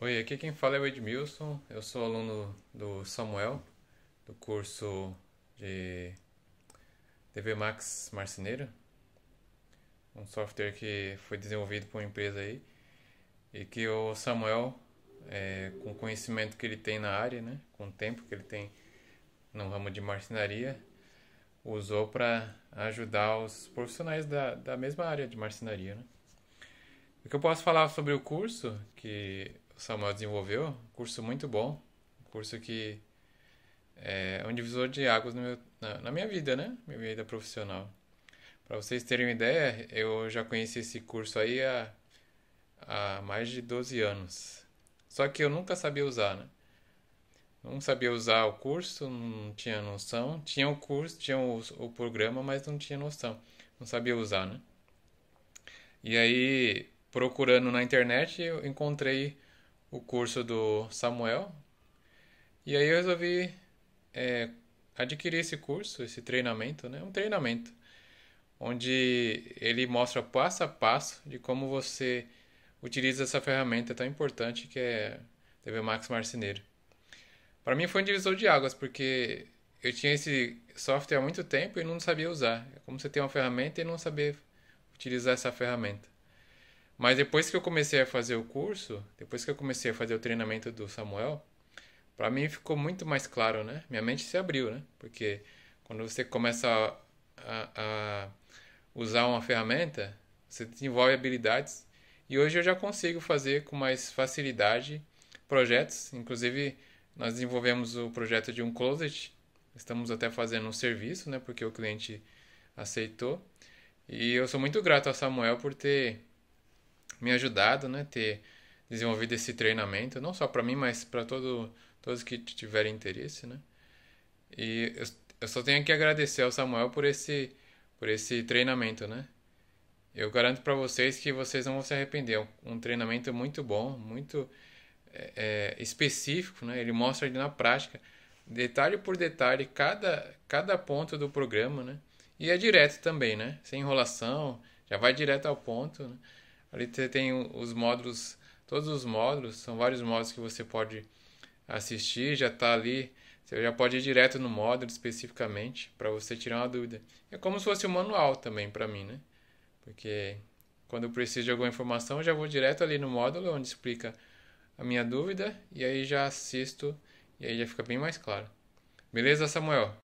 Oi, aqui quem fala é o Edmilson, eu sou aluno do Samuel, do curso de TV Max Marceneiro, um software que foi desenvolvido por uma empresa aí, e que o Samuel, é, com o conhecimento que ele tem na área, né, com o tempo que ele tem no ramo de marcenaria, usou para ajudar os profissionais da, da mesma área de marcenaria. Né? O que eu posso falar sobre o curso, que Samuel desenvolveu. Curso muito bom. Curso que é, é um divisor de águas meu, na, na, minha vida, né? Minha vida profissional. Para vocês terem uma ideia, eu já conheci esse curso aí há, há mais de 12 anos. Só que eu nunca sabia usar, né? Não sabia usar o curso, não tinha noção. Tinha o curso, tinha o, o programa, mas não tinha noção. Não sabia usar, né? E aí, procurando na internet, eu encontrei o curso do Samuel. E aí eu resolvi é, adquirir esse curso, esse treinamento, né? Um treinamento onde ele mostra passo a passo de como você utiliza essa ferramenta tão importante que é TV Max Marceneiro. Para mim foi um divisor de águas porque eu tinha esse software há muito tempo e não sabia usar. É como você tem uma ferramenta e não saber utilizar essa ferramenta. Mas depois que eu comecei a fazer o curso, depois que eu comecei a fazer o treinamento do Samuel, para mim ficou muito mais claro, né? Minha mente se abriu, né? Porque quando você começa a, a usar uma ferramenta, você desenvolve habilidades. E hoje eu já consigo fazer com mais facilidade projetos. Inclusive, nós desenvolvemos o projeto de um closet. Estamos até fazendo um serviço, né? Porque o cliente aceitou. E eu sou muito grato ao Samuel por ter me ajudado, né? Ter desenvolvido esse treinamento, não só para mim, mas para todo, todos que tiverem interesse, né? E eu, eu só tenho que agradecer ao Samuel por esse, por esse treinamento, né? Eu garanto para vocês que vocês não vão se arrepender. É um, um treinamento muito bom, muito é, é, específico, né? Ele mostra ali na prática, detalhe por detalhe, cada, cada ponto do programa, né? E é direto também, né? Sem enrolação, já vai direto ao ponto. Né? Ali você tem os módulos, todos os módulos, são vários módulos que você pode assistir, já está ali, você já pode ir direto no módulo especificamente para você tirar uma dúvida. É como se fosse um manual também para mim, né? Porque quando eu preciso de alguma informação, eu já vou direto ali no módulo onde explica a minha dúvida e aí já assisto e aí já fica bem mais claro. Beleza, Samuel?